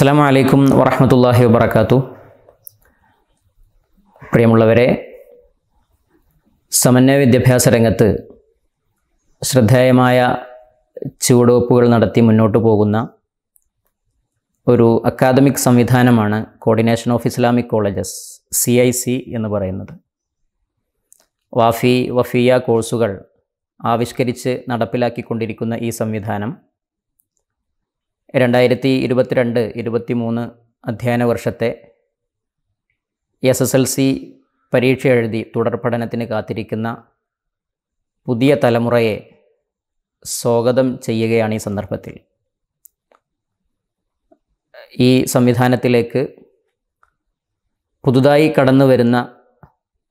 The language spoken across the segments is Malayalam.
അസ്സാം വലൈക്കും വറഹമത്തല്ലാഹി വബർക്കാത്തു പ്രിയമുള്ളവരെ സമന്വയ വിദ്യാഭ്യാസ രംഗത്ത് ശ്രദ്ധേയമായ ചുവടുവെപ്പുകൾ നടത്തി മുന്നോട്ട് പോകുന്ന ഒരു അക്കാദമിക് സംവിധാനമാണ് coordination of Islamic colleges C I C എന്ന് പറയുന്നത് വാഫി വഫിയ കോഴ്സുകൾ ആവിഷ്കരിച്ച് നടപ്പിലാക്കിക്കൊണ്ടിരിക്കുന്ന ഈ സംവിധാനം രണ്ടായിരത്തി ഇരുപത്തിരണ്ട് ഇരുപത്തി മൂന്ന് അധ്യയന വർഷത്തെ എസ് എസ് എൽ സി പരീക്ഷ എഴുതി തുടർ പഠനത്തിന് കാത്തിരിക്കുന്ന പുതിയ തലമുറയെ സ്വാഗതം ചെയ്യുകയാണ് ഈ സന്ദർഭത്തിൽ ഈ സംവിധാനത്തിലേക്ക് പുതുതായി കടന്നു വരുന്ന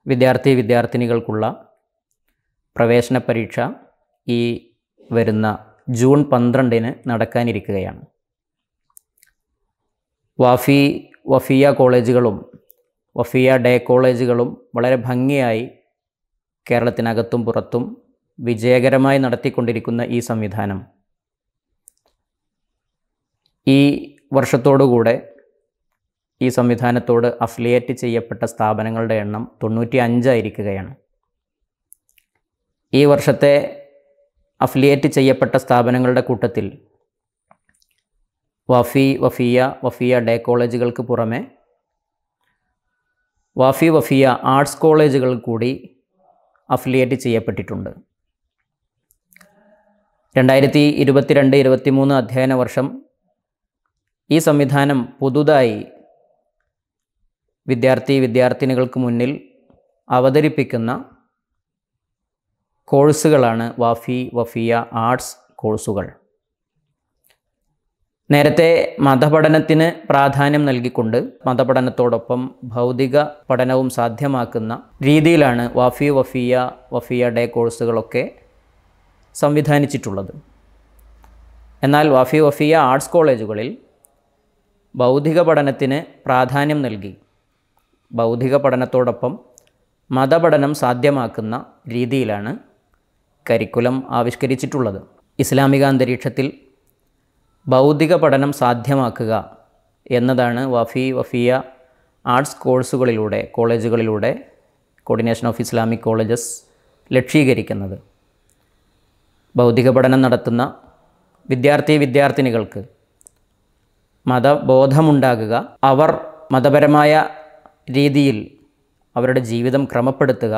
വിദ്യാർത്ഥി വിദ്യാർത്ഥിനികൾക്കുള്ള പ്രവേശന പരീക്ഷ ഈ വരുന്ന ജൂൺ പന്ത്രണ്ടിന് നടക്കാനിരിക്കുകയാണ് വാഫി വഫിയ കോളേജുകളും വഫിയ ഡേ കോളേജുകളും വളരെ ഭംഗിയായി കേരളത്തിനകത്തും പുറത്തും വിജയകരമായി നടത്തിക്കൊണ്ടിരിക്കുന്ന ഈ സംവിധാനം ഈ വർഷത്തോടുകൂടെ ഈ സംവിധാനത്തോട് അഫിലിയേറ്റ് ചെയ്യപ്പെട്ട സ്ഥാപനങ്ങളുടെ എണ്ണം തൊണ്ണൂറ്റി അഞ്ചായിരിക്കുകയാണ് ഈ വർഷത്തെ അഫിലിയേറ്റ് ചെയ്യപ്പെട്ട സ്ഥാപനങ്ങളുടെ കൂട്ടത്തിൽ വഫി വഫിയ വഫിയ ഡേ കോളേജുകൾക്ക് പുറമെ വാഫി വഫിയ ആർട്സ് കോളേജുകൾ കൂടി അഫിലിയേറ്റ് ചെയ്യപ്പെട്ടിട്ടുണ്ട് രണ്ടായിരത്തി ഇരുപത്തിരണ്ട് ഇരുപത്തിമൂന്ന് അധ്യയന വർഷം ഈ സംവിധാനം പുതുതായി വിദ്യാർത്ഥി വിദ്യാർത്ഥിനികൾക്ക് മുന്നിൽ അവതരിപ്പിക്കുന്ന കോഴ്സുകളാണ് വാഫി വഫിയ ആർട്സ് കോഴ്സുകൾ നേരത്തെ മതപഠനത്തിന് പ്രാധാന്യം നൽകിക്കൊണ്ട് മതപഠനത്തോടൊപ്പം ഭൗതിക പഠനവും സാധ്യമാക്കുന്ന രീതിയിലാണ് വഫി വഫിയ വഫിയ ഡേ കോഴ്സുകളൊക്കെ സംവിധാനിച്ചിട്ടുള്ളത് എന്നാൽ വഫി വഫിയ ആർട്സ് കോളേജുകളിൽ ബൗദ്ധിക പഠനത്തിന് പ്രാധാന്യം നൽകി ബൗദ്ധിക പഠനത്തോടൊപ്പം മതപഠനം സാധ്യമാക്കുന്ന രീതിയിലാണ് കരിക്കുലം ആവിഷ്കരിച്ചിട്ടുള്ളത് ഇസ്ലാമിക അന്തരീക്ഷത്തിൽ ഭൗതിക പഠനം സാധ്യമാക്കുക എന്നതാണ് വഫി വഫിയ ആർട്സ് കോഴ്സുകളിലൂടെ കോളേജുകളിലൂടെ കോർഡിനേഷൻ ഓഫ് ഇസ്ലാമിക് കോളേജസ് ലക്ഷ്യീകരിക്കുന്നത് ഭൗതിക പഠനം നടത്തുന്ന വിദ്യാർത്ഥി വിദ്യാർത്ഥിനികൾക്ക് മതബോധമുണ്ടാകുക അവർ മതപരമായ രീതിയിൽ അവരുടെ ജീവിതം ക്രമപ്പെടുത്തുക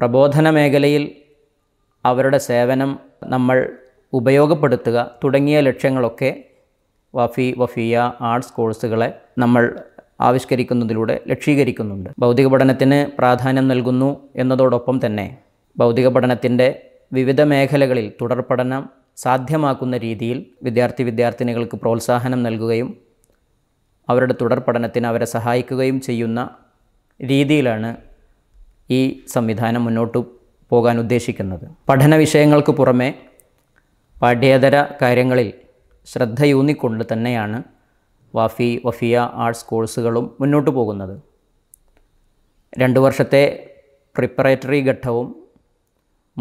പ്രബോധന മേഖലയിൽ അവരുടെ സേവനം നമ്മൾ ഉപയോഗപ്പെടുത്തുക തുടങ്ങിയ ലക്ഷ്യങ്ങളൊക്കെ വഫി വഫിയ ആർട്സ് കോഴ്സുകളെ നമ്മൾ ആവിഷ്കരിക്കുന്നതിലൂടെ ലക്ഷ്യീകരിക്കുന്നുണ്ട് ഭൗതിക പഠനത്തിന് പ്രാധാന്യം നൽകുന്നു എന്നതോടൊപ്പം തന്നെ ഭൗതിക പഠനത്തിൻ്റെ വിവിധ മേഖലകളിൽ തുടർ പഠനം സാധ്യമാക്കുന്ന രീതിയിൽ വിദ്യാർത്ഥി വിദ്യാർത്ഥിനികൾക്ക് പ്രോത്സാഹനം നൽകുകയും അവരുടെ തുടർ പഠനത്തിന് അവരെ സഹായിക്കുകയും ചെയ്യുന്ന രീതിയിലാണ് ഈ സംവിധാനം മുന്നോട്ട് പോകാൻ ഉദ്ദേശിക്കുന്നത് പഠന വിഷയങ്ങൾക്ക് പുറമെ പാഠ്യേതര കാര്യങ്ങളിൽ ശ്രദ്ധയൂന്നിക്കൊണ്ട് തന്നെയാണ് വാഫി വഫിയ ആർട്സ് കോഴ്സുകളും മുന്നോട്ട് പോകുന്നത് രണ്ട് വർഷത്തെ പ്രിപ്പറേറ്ററി ഘട്ടവും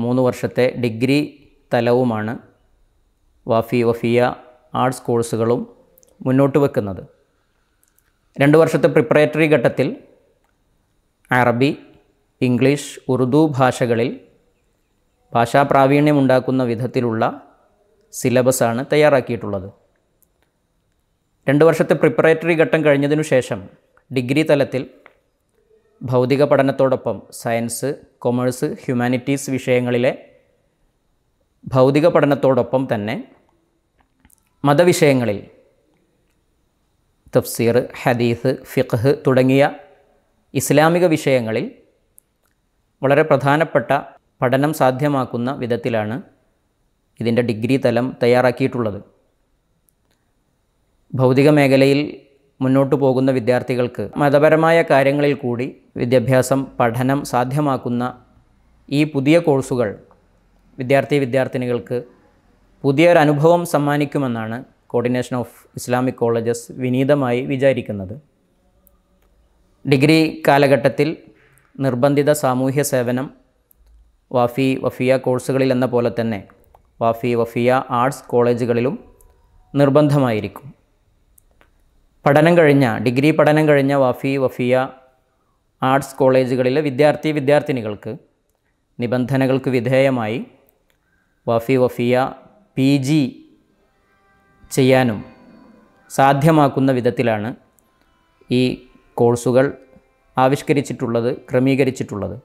മൂന്ന് വർഷത്തെ ഡിഗ്രി തലവുമാണ് വാഫി വഫിയ ആർട്സ് കോഴ്സുകളും മുന്നോട്ട് വെക്കുന്നത് രണ്ട് വർഷത്തെ പ്രിപ്പറേറ്ററി ഘട്ടത്തിൽ അറബി ഇംഗ്ലീഷ് ഉറുദു ഭാഷകളിൽ ഭാഷാപ്രാവീണ്യമുണ്ടാക്കുന്ന വിധത്തിലുള്ള സിലബസാണ് തയ്യാറാക്കിയിട്ടുള്ളത് രണ്ട് വർഷത്തെ പ്രിപ്പറേറ്ററി ഘട്ടം കഴിഞ്ഞതിനു ശേഷം ഡിഗ്രി തലത്തിൽ ഭൗതിക പഠനത്തോടൊപ്പം സയൻസ് കൊമേഴ്സ് ഹ്യൂമാനിറ്റീസ് വിഷയങ്ങളിലെ ഭൗതിക പഠനത്തോടൊപ്പം തന്നെ മതവിഷയങ്ങളിൽ തഫ്സീർ ഹദീസ് ഫിഖ് തുടങ്ങിയ ഇസ്ലാമിക വിഷയങ്ങളിൽ വളരെ പ്രധാനപ്പെട്ട പഠനം സാധ്യമാക്കുന്ന വിധത്തിലാണ് ഇതിൻ്റെ ഡിഗ്രി തലം തയ്യാറാക്കിയിട്ടുള്ളത് ഭൗതിക മേഖലയിൽ മുന്നോട്ട് പോകുന്ന വിദ്യാർത്ഥികൾക്ക് മതപരമായ കാര്യങ്ങളിൽ കൂടി വിദ്യാഭ്യാസം പഠനം സാധ്യമാക്കുന്ന ഈ പുതിയ കോഴ്സുകൾ വിദ്യാർത്ഥി വിദ്യാർത്ഥിനികൾക്ക് പുതിയൊരനുഭവം സമ്മാനിക്കുമെന്നാണ് കോർഡിനേഷൻ ഓഫ് ഇസ്ലാമിക് കോളേജസ് വിനീതമായി വിചാരിക്കുന്നത് ഡിഗ്രി കാലഘട്ടത്തിൽ നിർബന്ധിത സാമൂഹ്യ സേവനം വാഫി വഫിയ കോഴ്സുകളിൽ എന്ന പോലെ തന്നെ വാഫി വഫിയ ആർട്സ് കോളേജുകളിലും നിർബന്ധമായിരിക്കും പഠനം കഴിഞ്ഞ ഡിഗ്രി പഠനം കഴിഞ്ഞ വാഫി വഫിയ ആർട്സ് കോളേജുകളിലെ വിദ്യാർത്ഥി വിദ്യാർത്ഥിനികൾക്ക് നിബന്ധനകൾക്ക് വിധേയമായി വാഫി വഫിയ പി ജി ചെയ്യാനും സാധ്യമാക്കുന്ന വിധത്തിലാണ് ഈ കോഴ്സുകൾ ആവിഷ്കരിച്ചിട്ടുള്ളത് ക്രമീകരിച്ചിട്ടുള്ളത്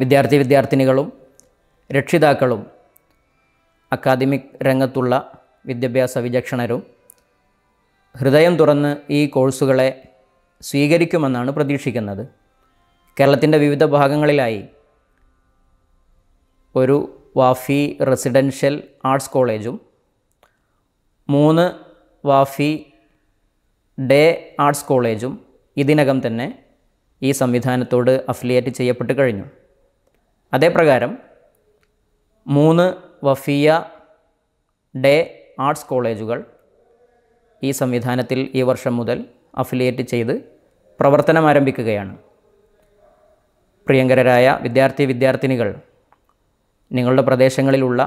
വിദ്യാർത്ഥി വിദ്യാർത്ഥിനികളും രക്ഷിതാക്കളും അക്കാദമിക് രംഗത്തുള്ള വിദ്യാഭ്യാസ വിചക്ഷണരും ഹൃദയം തുറന്ന് ഈ കോഴ്സുകളെ സ്വീകരിക്കുമെന്നാണ് പ്രതീക്ഷിക്കുന്നത് കേരളത്തിൻ്റെ വിവിധ ഭാഗങ്ങളിലായി ഒരു വാഫി റെസിഡൻഷ്യൽ ആർട്സ് കോളേജും മൂന്ന് വാഫി ഡേ ആർട്സ് കോളേജും ഇതിനകം തന്നെ ഈ സംവിധാനത്തോട് അഫിലിയേറ്റ് ചെയ്യപ്പെട്ട് കഴിഞ്ഞു അതേപ്രകാരം മൂന്ന് വഫിയ ഡേ ആർട്സ് കോളേജുകൾ ഈ സംവിധാനത്തിൽ ഈ വർഷം മുതൽ അഫിലിയേറ്റ് ചെയ്ത് പ്രവർത്തനം ആരംഭിക്കുകയാണ് പ്രിയങ്കരായ വിദ്യാർത്ഥി വിദ്യാർത്ഥിനികൾ നിങ്ങളുടെ പ്രദേശങ്ങളിലുള്ള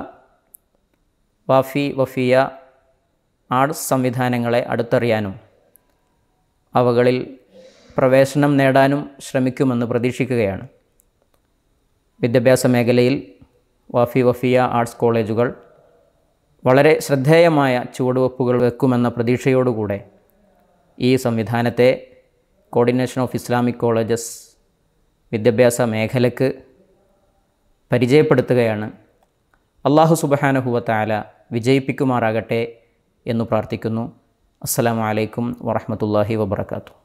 വഫി വഫിയ ആർട്സ് സംവിധാനങ്ങളെ അടുത്തറിയാനും അവകളിൽ പ്രവേശനം നേടാനും ശ്രമിക്കുമെന്ന് പ്രതീക്ഷിക്കുകയാണ് വിദ്യാഭ്യാസ മേഖലയിൽ വാഫി വഫിയ ആർട്സ് കോളേജുകൾ വളരെ ശ്രദ്ധേയമായ ചുവടുവെപ്പുകൾ വെക്കുമെന്ന പ്രതീക്ഷയോടുകൂടെ ഈ സംവിധാനത്തെ കോർഡിനേഷൻ ഓഫ് ഇസ്ലാമിക് കോളേജസ് വിദ്യാഭ്യാസ മേഖലയ്ക്ക് പരിചയപ്പെടുത്തുകയാണ് അള്ളാഹു സുബഹാനുഹുവത്താല വിജയിപ്പിക്കുമാറാകട്ടെ എന്ന് പ്രാർത്ഥിക്കുന്നു അസ്സലാമലൈക്കും വറഹമത്തല്ലാഹി വാത്തു